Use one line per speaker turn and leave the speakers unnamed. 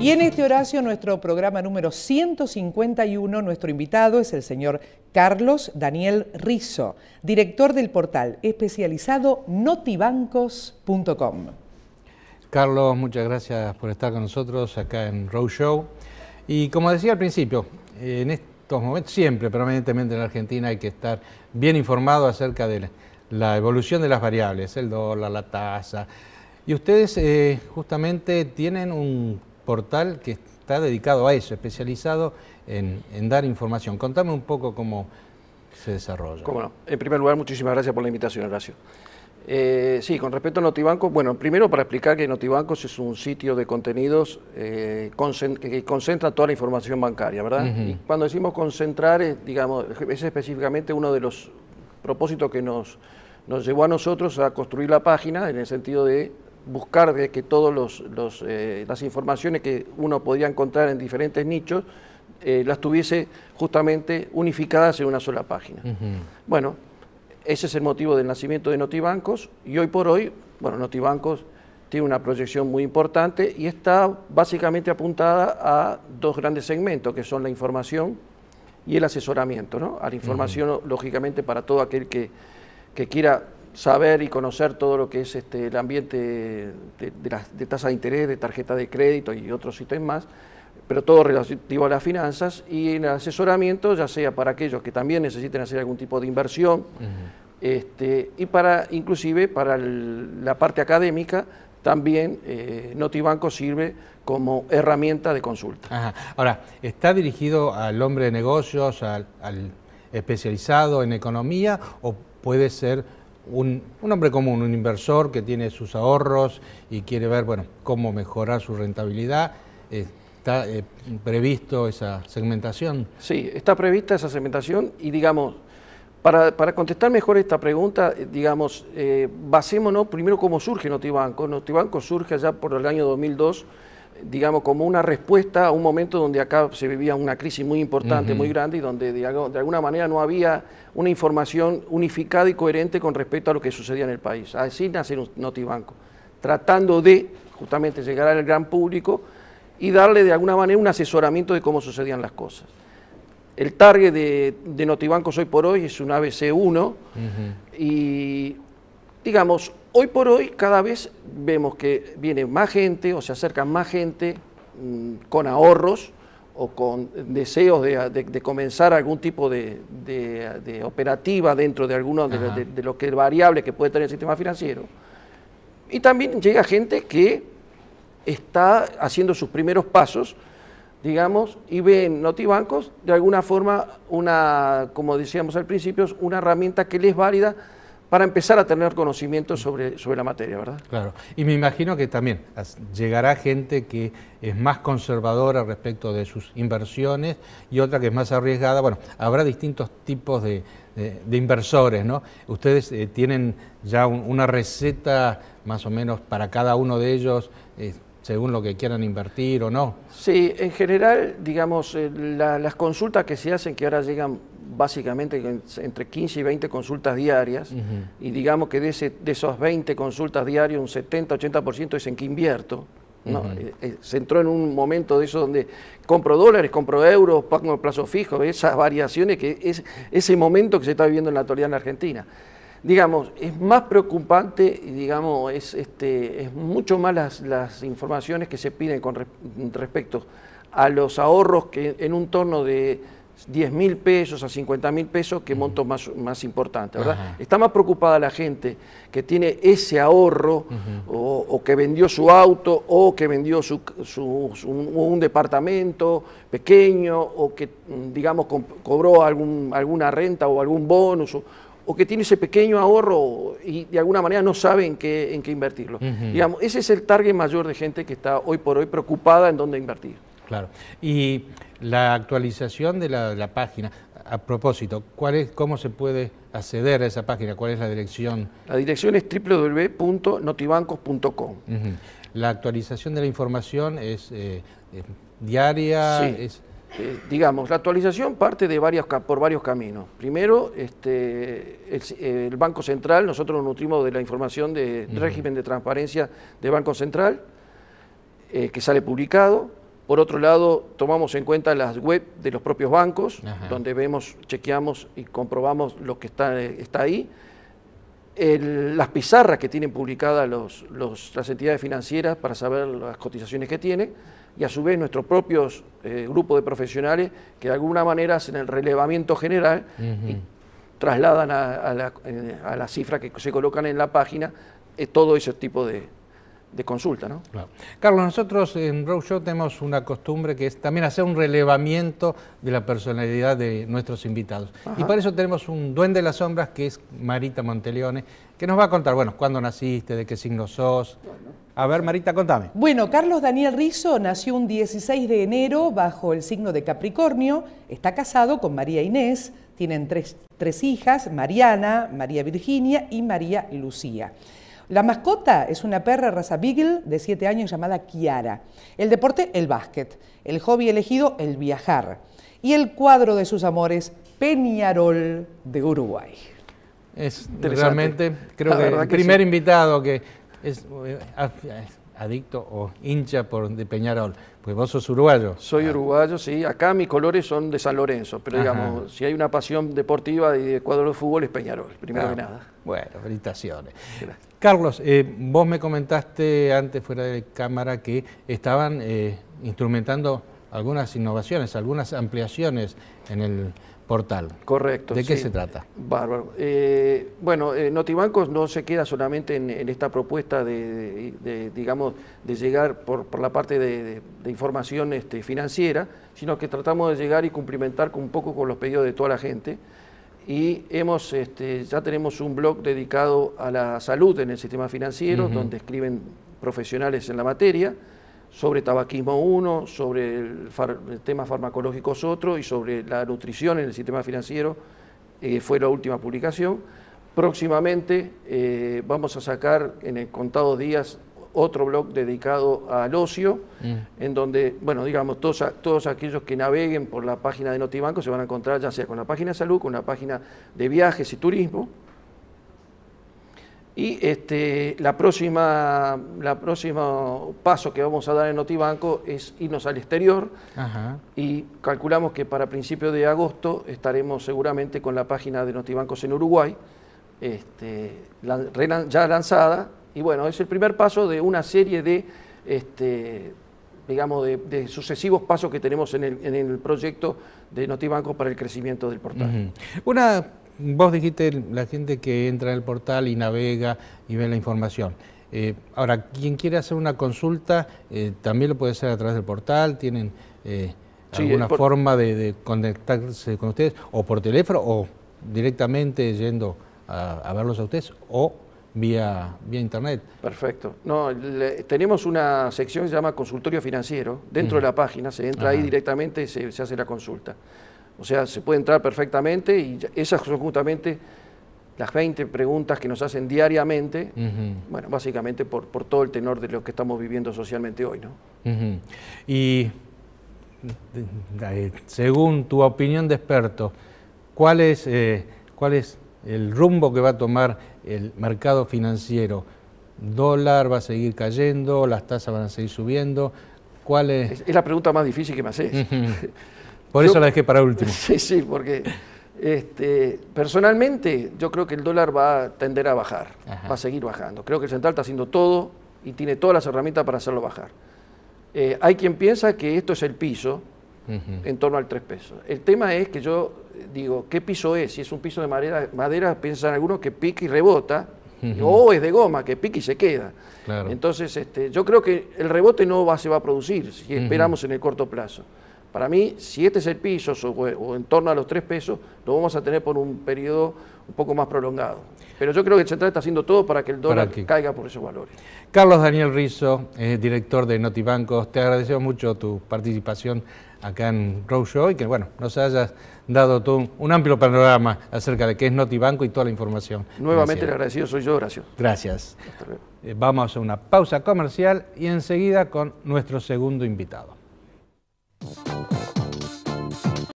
Y en este Horacio, nuestro programa número 151, nuestro invitado es el señor Carlos Daniel Rizo, director del portal especializado notibancos.com.
Carlos, muchas gracias por estar con nosotros acá en show Y como decía al principio, en estos momentos, siempre, permanentemente en Argentina hay que estar bien informado acerca de la, evolución de las variables, el dólar, la tasa. Y ustedes eh, justamente tienen un que está dedicado a eso, especializado en, dar información. Contame un poco cómo se desarrolla.
En primer lugar, muchísimas gracias por la invitación, Horacio. Eh, sí, con respecto a Notibanco, bueno, primero para explicar que Notibancos es un sitio de contenidos eh, que concentra toda la información bancaria, ¿verdad? Y cuando decimos concentrar, digamos, es específicamente uno de los propósitos que nos llevó a nosotros a construir la página, en el sentido de buscar de que todas eh, las informaciones que uno podía encontrar en diferentes nichos eh, las tuviese justamente unificadas en una sola página. Bueno, ese es el motivo del nacimiento de Notibancos y hoy por hoy, bueno, Notibancos tiene una proyección muy importante y está básicamente apuntada a dos grandes segmentos, que son la información y el asesoramiento, ¿no? A la información, lógicamente, para todo aquel que, que quiera saber y conocer todo lo que es este, el ambiente de, tasa de interés, de tarjeta de crédito y otros sistemas más, pero todo relativo a las finanzas y el asesoramiento, ya sea para aquellos que también necesiten hacer algún tipo de inversión, este, y para inclusive para la parte académica, también eh, Notibanco sirve como herramienta de consulta.
Ahora, ¿está dirigido al hombre de negocios, al especializado en economía o puede ser un, hombre común, un inversor que tiene sus ahorros y quiere ver bueno, cómo mejorar su rentabilidad. ¿Está eh, previsto esa segmentación?
Sí, está prevista esa segmentación y digamos, para, contestar mejor esta pregunta, eh, digamos, eh, basémonos primero cómo surge Notibanco. Notibanco surge allá por el año 2002 digamos, como una respuesta a un momento donde acá se vivía una crisis muy importante, muy grande, y donde de alguna manera no había una información unificada y coherente con respecto a lo que sucedía en el país. Así nace Notibanco, tratando de justamente llegar al gran público y darle de alguna manera un asesoramiento de cómo sucedían las cosas. El target de, Notibanco hoy por hoy es un ABC1 y digamos, Hoy por hoy cada vez vemos que viene más gente o se acerca más gente mm, con ahorros o con deseos de, comenzar algún tipo de, operativa dentro de alguno de, lo que variable que puede tener el sistema financiero. Y también llega gente que está haciendo sus primeros pasos, digamos, y ve en Notibancos de alguna forma una, como decíamos al principio, una herramienta que les es válida para empezar a tener conocimiento sobre, sobre la materia, ¿verdad?
Claro, y me imagino que también llegará gente que es más conservadora respecto de sus inversiones y otra que es más arriesgada. Bueno, habrá distintos tipos de, inversores, ¿no? ¿Ustedes eh, tienen ya una receta más o menos para cada uno de ellos? Eh, según lo que quieran invertir o no.
Sí, en general, digamos, eh, las consultas que se hacen, que ahora llegan básicamente entre 15 y 20 consultas diarias, y digamos que de, ese, de esos 20 consultas diarias, un 70-80% es en que invierto. Eh, eh, se entró en un momento de eso donde compro dólares, compro euros, pago en plazo fijo, esas variaciones, que es ese momento que se está viviendo en la actualidad en Argentina digamos, es más preocupante y digamos, es, este, es mucho más las, las, informaciones que se piden con respecto a los ahorros que en un torno de 10 mil pesos a 50 mil pesos, que montos más, más importantes, ¿verdad? Está más preocupada la gente que tiene ese ahorro o, que vendió su auto o que vendió su, su, un, departamento pequeño o que, digamos, cobró algún, alguna renta o algún bonus o, o que tiene ese pequeño ahorro y de alguna manera no sabe en qué, invertirlo. Digamos, ese es el target mayor de gente que está hoy por hoy preocupada en dónde invertir.
Claro. Y la actualización de la, página, a propósito, ¿cuál es, ¿cómo se puede acceder a esa página? ¿Cuál es la dirección?
La dirección es www.notibancos.com.
La actualización de la información es... Eh, diaria. Es...
Eh, digamos, la actualización parte de varias, por varios caminos. Primero, este, el, Banco Central, nosotros nos nutrimos de la información del régimen de transparencia del Banco Central, eh, que sale publicado. Por otro lado, tomamos en cuenta las web de los propios bancos, donde vemos, chequeamos y comprobamos lo que está, está ahí las pizarras que tienen publicadas los, las entidades financieras para saber las cotizaciones que tienen y a su vez nuestros propios grupo eh, grupos de profesionales que de alguna manera hacen el relevamiento general y trasladan a, a, la, eh, que se colocan en la página eh, todo ese tipo de, de consulta. ¿no? Claro.
Carlos, nosotros en Roadshow tenemos una costumbre que es también hacer un relevamiento de la personalidad de nuestros invitados. Y para eso tenemos un duende de las sombras que es Marita Monteleone, que nos va a contar, bueno, cuándo naciste, de qué signo sos. A ver, Marita, contame.
Bueno, Carlos Daniel Rizo nació un 16 de enero bajo el signo de Capricornio, está casado con María Inés, tienen tres, tres hijas, Mariana, María Virginia y María Lucía. La mascota es una perra raza Beagle de 7 años llamada Kiara. El deporte, el básquet. El hobby elegido, el viajar. Y el cuadro de sus amores, Peñarol de Uruguay.
Es realmente, creo que el primer invitado que es, eh, adicto o hincha por, de Peñarol? Pues vos sos uruguayo.
Soy ah. uruguayo, sí. Acá mis colores son de San Lorenzo, pero digamos, si hay una pasión deportiva y de cuadro de fútbol es Peñarol, primero ah. que nada.
Bueno, felicitaciones. Carlos, eh, vos me comentaste antes fuera de cámara que estaban eh, instrumentando algunas innovaciones, algunas ampliaciones en el
Correcto. ¿De qué se trata? Bárbaro. Eh, bueno, eh, Notibancos no se queda solamente en, esta propuesta de, digamos, de llegar por, la parte de, información este, financiera, sino que tratamos de llegar y cumplimentar un poco con los pedidos de toda la gente. Y hemos, este, ya tenemos un blog dedicado a la salud en el sistema financiero, donde escriben profesionales en la materia sobre tabaquismo uno, sobre el temas farmacológicos otro y sobre la nutrición en el sistema financiero, eh, fue la última publicación. Próximamente eh, vamos a sacar en el contado días otro blog dedicado al ocio, mm. en donde, bueno, digamos, todos, todos aquellos que naveguen por la página de Notibanco se van a encontrar ya sea con la página de salud, con la página de viajes y turismo, y este, la próxima, la próximo paso que vamos a dar en Notibanco es irnos al exterior y calculamos que para principios de agosto estaremos seguramente con la página de Notibancos en Uruguay, este, ya lanzada. Y bueno, es el primer paso de una serie de, este, digamos, de, sucesivos pasos que tenemos en el, en el proyecto de Notibanco para el crecimiento del portal.
Una Vos dijiste la gente que entra en el portal y navega y ve la información. Eh, ahora, quien quiere hacer una consulta, eh, también lo puede hacer a través del portal, tienen eh,
alguna forma
de, conectarse con ustedes, o por teléfono, o directamente yendo a, verlos a ustedes, o vía, vía internet.
Perfecto. No, tenemos una sección que se llama consultorio financiero. Dentro de la página, se entra ahí directamente, se, se hace la consulta. O sea, se puede entrar perfectamente y esas son justamente las 20 preguntas que nos hacen diariamente, bueno, básicamente por, por, todo el tenor de lo que estamos viviendo socialmente hoy, ¿no?
Y eh, según tu opinión de experto, ¿cuál es, eh, ¿cuál es el rumbo que va a tomar el mercado financiero? ¿Dólar va a seguir cayendo? ¿Las tasas van a seguir subiendo? ¿Cuál es?
la pregunta más difícil que me haces.
Por eso la dejé para último. Sí,
sí, porque este, personalmente yo creo que el dólar va a tender a bajar, va a seguir bajando. Creo que el central está haciendo todo y tiene todas las herramientas para hacerlo bajar. Eh, hay quien piensa que esto es el piso en torno al 3 pesos. El tema es que yo digo, ¿qué piso es? Si es un piso de madera, piensan algunos que pica y rebota, o es de goma, que pica y se queda. Entonces, este, yo creo que el rebote no va, se va a producir si esperamos en el corto plazo. Para mí, si este es el piso o, en torno a los tres pesos, lo vamos a tener por un periodo un poco más prolongado. Pero yo creo que el Central está haciendo todo para que el dólar caiga por esos valores.
Carlos Daniel Rizzo, director de Notibanco, te agradecemos mucho tu participación acá en Roadshow y que bueno, nos hayas dado tú un, amplio panorama acerca de qué es Notibanco y toda la información. Nuevamente le agradecido soy yo, gracias. Gracias. Eh, vamos a una pausa comercial y enseguida con nuestro segundo invitado.